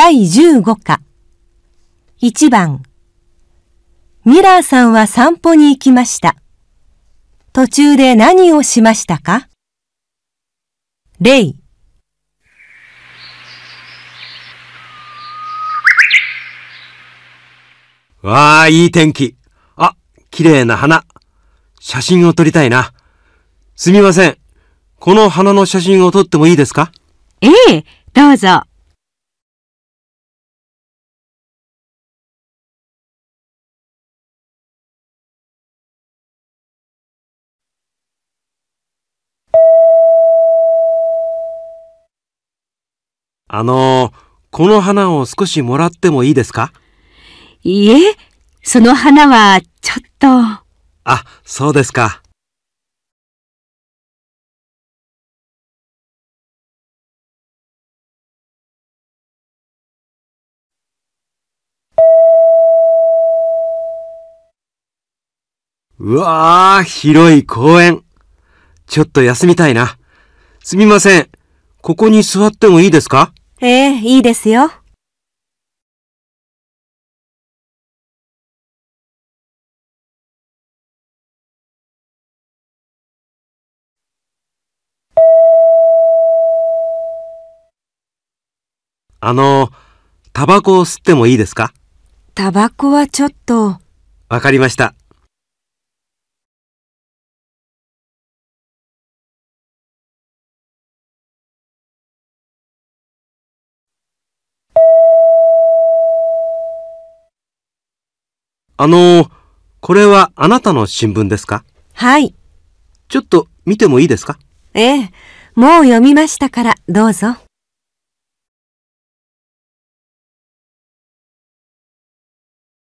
第15課。1番。ミラーさんは散歩に行きました。途中で何をしましたかレイ。わあ、いい天気。あ、綺麗な花。写真を撮りたいな。すみません。この花の写真を撮ってもいいですかええ、どうぞ。あの、この花を少しもらってもいいですかいいえ、その花はちょっと。あ、そうですか。うわあ、広い公園。ちょっと休みたいな。すみません。ここに座ってもいいですかええ、いいですよ。あの、タバコを吸ってもいいですかタバコはちょっと。わかりました。あの、これはあなたの新聞ですかはい。ちょっと見てもいいですかええ。もう読みましたから、どうぞ。